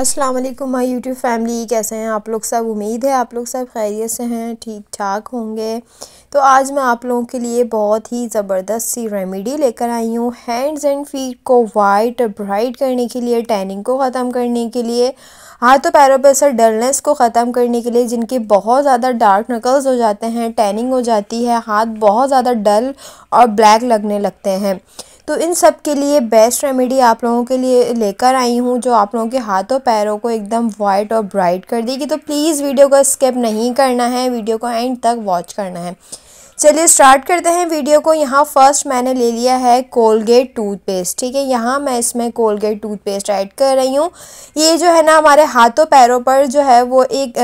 अस्सलाम वालेकुम my YouTube family कैसे हैं आप लोग सब उम्मीद है आप लोग सब खैरियत से हैं ठीक ठाक होंगे तो आज मैं आप लोगों के लिए बहुत ही ज़बरदस्त सी रेमेडी लेकर आई हूँ हैंड्स एंड फीट को वाइट और ब्राइट करने के लिए टैनिंग को ख़त्म करने के लिए हाथों पैरों पर सर डलनेस को ख़त्म करने के लिए जिनके बहुत ज़्यादा डार्क नकल्स हो जाते हैं टैनिंग हो जाती है हाथ बहुत ज़्यादा डल और ब्लैक लगने लगते हैं तो इन सब के लिए बेस्ट रेमेडी आप लोगों के लिए लेकर आई हूँ जो आप लोगों के हाथों पैरों को एकदम वाइट और ब्राइट कर देगी तो प्लीज़ वीडियो को स्किप नहीं करना है वीडियो को एंड तक वॉच करना है चलिए स्टार्ट करते हैं वीडियो को यहाँ फर्स्ट मैंने ले लिया है कोलगेट टूथपेस्ट ठीक है यहाँ मैं इसमें कोलगेट टूथपेस्ट ऐड कर रही हूँ ये जो है ना हमारे हाथों पैरों पर जो है वो एक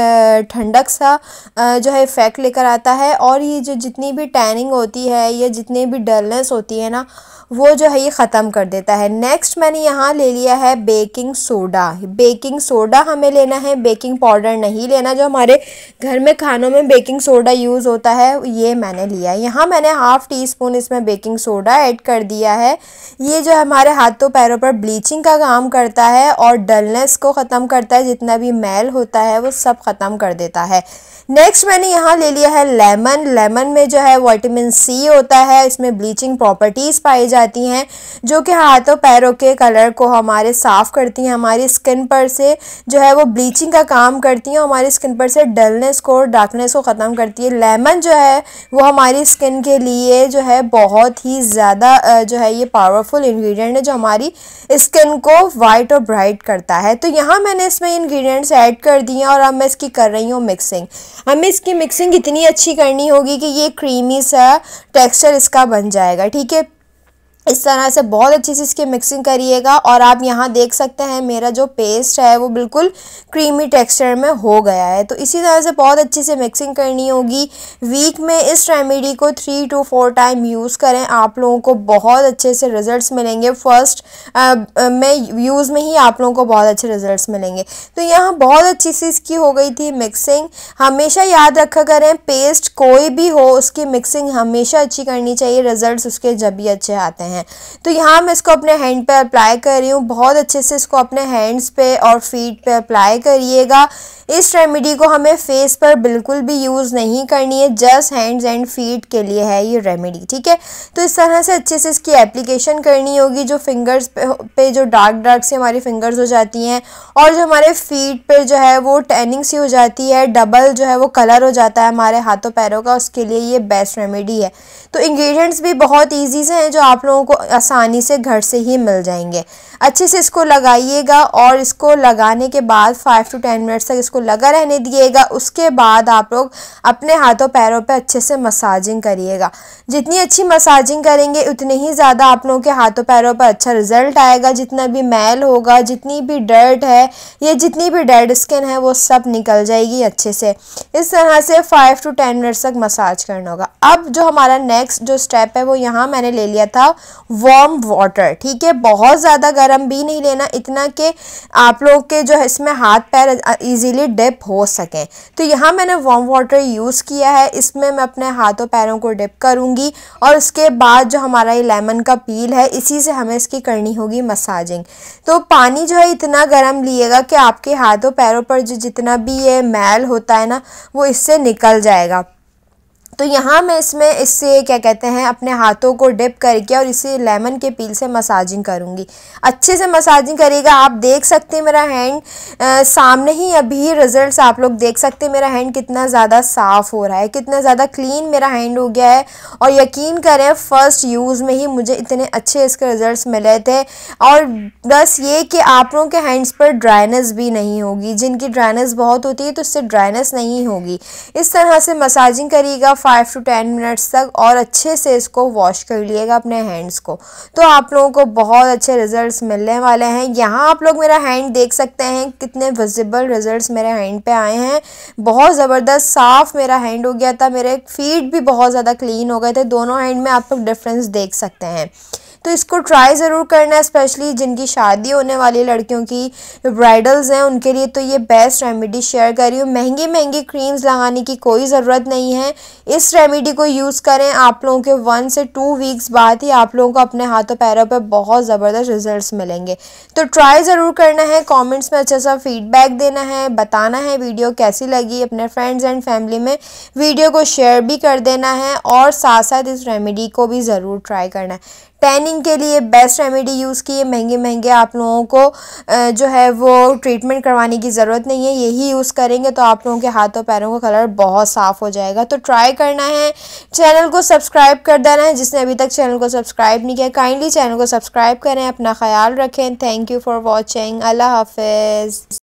ठंडक सा जो है इफ़ेक्ट लेकर आता है और ये जो जितनी भी टैनिंग होती है या जितनी भी डलनेस होती है ना वो जो है ये ख़त्म कर देता है नेक्स्ट मैंने यहाँ ले लिया है बेकिंग सोडा बेकिंग सोडा हमें लेना है बेकिंग पाउडर नहीं लेना जो हमारे घर में खानों में बेकिंग सोडा यूज़ होता है ये मैंने मैंने लिया है यहाँ मैंने हाफ़ टी स्पून इसमें बेकिंग सोडा ऐड कर दिया है ये जो हमारे हाथों पैरों पर ब्लीचिंग का काम करता है और डलनेस को ख़त्म करता है जितना भी मैल होता है वो सब ख़त्म कर देता है नेक्स्ट मैंने यहाँ ले लिया है लेमन लेमन में जो है वाइटामिन सी होता है इसमें ब्लीचिंग प्रॉपर्टीज़ पाई जाती हैं जो कि हाथों पैरों के कलर को हमारे साफ़ करती हैं हमारी स्किन पर से जो है वो ब्लीचिंग का काम करती हैं हमारी स्किन पर से डलनेस को डार्कनेस को ख़त्म करती है लेमन जो है वो हम हमारी स्किन के लिए जो है बहुत ही ज़्यादा जो है ये पावरफुल इंग्रेडिएंट है जो हमारी स्किन को वाइट और ब्राइट करता है तो यहाँ मैंने इसमें इंग्रेडिएंट्स ऐड कर दिए और अब मैं इसकी कर रही हूँ मिक्सिंग हमें इसकी मिक्सिंग इतनी अच्छी करनी होगी कि ये क्रीमी सा टेक्सचर इसका बन जाएगा ठीक है इस तरह से बहुत अच्छे से इसकी मिक्सिंग करिएगा और आप यहाँ देख सकते हैं मेरा जो पेस्ट है वो बिल्कुल क्रीमी टेक्सचर में हो गया है तो इसी तरह से बहुत अच्छे से मिक्सिंग करनी होगी वीक में इस रेमेडी को three to four time use करें आप लोगों को बहुत अच्छे से रिजल्ट्स मिलेंगे फर्स्ट में यूज़ में ही आप लोगों को बहुत अच्छे रिजल्ट मिलेंगे तो यहाँ बहुत अच्छी सी इसकी हो गई थी मिक्सिंग हमेशा याद रखा करें पेस्ट कोई भी हो उसकी मिक्सिंग हमेशा अच्छी करनी चाहिए रिजल्ट उसके जब भी अच्छे आते हैं हैं तो यहाँ मैं इसको अपने हैंड पे अप्लाई कर रही हूँ बहुत अच्छे से इसको अपने हैंड्स पे और फीट पे अप्लाई करिएगा इस रेमेडी को हमें फेस पर बिल्कुल भी यूज़ नहीं करनी है जस्ट हैंड्स एंड फीट के लिए है ये रेमेडी ठीक है तो इस तरह से अच्छे से इसकी एप्लीकेशन करनी होगी जो फिंगर्स पे, जो डार्क डार्क से हमारी फिंगर्स हो जाती हैं और जो हमारे फीट पर जो है वो टैनिंग सी हो जाती है डबल जो है वो कलर हो जाता है हमारे हाथों पैरों का उसके लिए ये बेस्ट रेमेडी है तो इंग्रेडिएंट्स भी बहुत ईजी से हैं जो आप लोगों को आसानी से घर से ही मिल जाएंगे अच्छे से इसको लगाइएगा और इसको लगाने के बाद फाइव टू टेन मिनट्स तक इसको लगा रहने दिएगा उसके बाद आप लोग अपने हाथों पैरों पे अच्छे से मसाजिंग करिएगा जितनी अच्छी मसाजिंग करेंगे उतने ही ज़्यादा आप लोगों के हाथों पैरों पर अच्छा रिजल्ट आएगा जितना भी मैल होगा जितनी भी डर्ट है या जितनी भी डेड स्किन है वो सब निकल जाएगी अच्छे से इस तरह से फाइव टू टेन मिनट्स तक मसाज करना होगा अब जो हमारा नेक्स्ट जो स्टेप है वो यहाँ मैंने ले लिया था वार्म वाटर ठीक है बहुत ज़्यादा गर्म भी नहीं लेना इतना कि आप लोग के जो है इसमें हाथ पैर इजीली डिप हो सकें तो यहाँ मैंने वार्म वाटर यूज़ किया है इसमें मैं अपने हाथों पैरों को डिप करूँगी और उसके बाद जो हमारा ये लेमन का पील है इसी से हमें इसकी करनी होगी मसाजिंग तो पानी जो है इतना गर्म लिएगा कि आपके हाथों पैरों पर जो जितना भी ये मैल होता है ना वो इससे निकल जाएगा तो यहाँ मैं इसमें इससे क्या कहते हैं अपने हाथों को डिप करके और इसे लेमन के पील से मसाजिंग करूँगी अच्छे से मसाजिंग करेगा आप देख सकते हैं मेरा हैंड आ, सामने ही अभी रिजल्ट्स आप लोग देख सकते हैं मेरा हैंड कितना ज़्यादा साफ़ हो रहा है कितना ज़्यादा क्लीन मेरा हैंड हो गया है और यकीन करें फ़र्स्ट यूज़ में ही मुझे इतने अच्छे इसके रिज़ल्ट मिले थे और बस ये कि आप लोगों के हैंड्स पर ड्राइनेस भी नहीं होगी जिनकी ड्राइनेस बहुत होती है तो उससे ड्राइनेस नहीं होगी इस तरह से मसाजिंग करिएगा फाइव टू टेन मिनट्स तक और अच्छे से इसको वॉश कर लिएगा अपने हैंड्स को तो आप लोगों को बहुत अच्छे रिजल्ट्स मिलने वाले हैं यहाँ आप लोग मेरा हैंड देख सकते हैं कितने विजिबल रिजल्ट्स मेरे हैंड पे आए हैं बहुत ज़बरदस्त साफ़ मेरा हैंड हो गया था मेरे फीट भी बहुत ज़्यादा क्लीन हो गए थे दोनों हैंड में आप लोग डिफरेंस देख सकते हैं तो इसको ट्राई ज़रूर करना है स्पेशली जिनकी शादी होने वाली लड़कियों की ब्राइडल्स हैं उनके लिए तो ये बेस्ट रेमेडी शेयर कर रही हूँ महंगी महंगी क्रीम्स लगाने की कोई ज़रूरत नहीं है इस रेमेडी को यूज़ करें आप लोगों के वन से टू वीक्स बाद ही आप लोगों को अपने हाथों पैरों पर बहुत ज़बरदस्त रिजल्ट मिलेंगे तो ट्राई ज़रूर करना है कॉमेंट्स में अच्छा सा फीडबैक देना है बताना है वीडियो कैसी लगी अपने फ्रेंड्स एंड फैमिली में वीडियो को शेयर भी कर देना है और साथ साथ इस रेमेडी को भी ज़रूर ट्राई करना है टैनिंग स्किन के लिए बेस्ट रेमेडी यूज़ किए महंगे महंगे आप लोगों को जो है वो ट्रीटमेंट करवाने की ज़रूरत नहीं है यही यूज़ करेंगे तो आप लोगों के हाथों पैरों का कलर बहुत साफ़ हो जाएगा तो ट्राई करना है चैनल को सब्सक्राइब कर देना है जिसने अभी तक चैनल को सब्सक्राइब नहीं किया काइंडली चैनल को सब्सक्राइब करें अपना ख्याल रखें थैंक यू फॉर वॉचिंग अल्लाह हाफिज़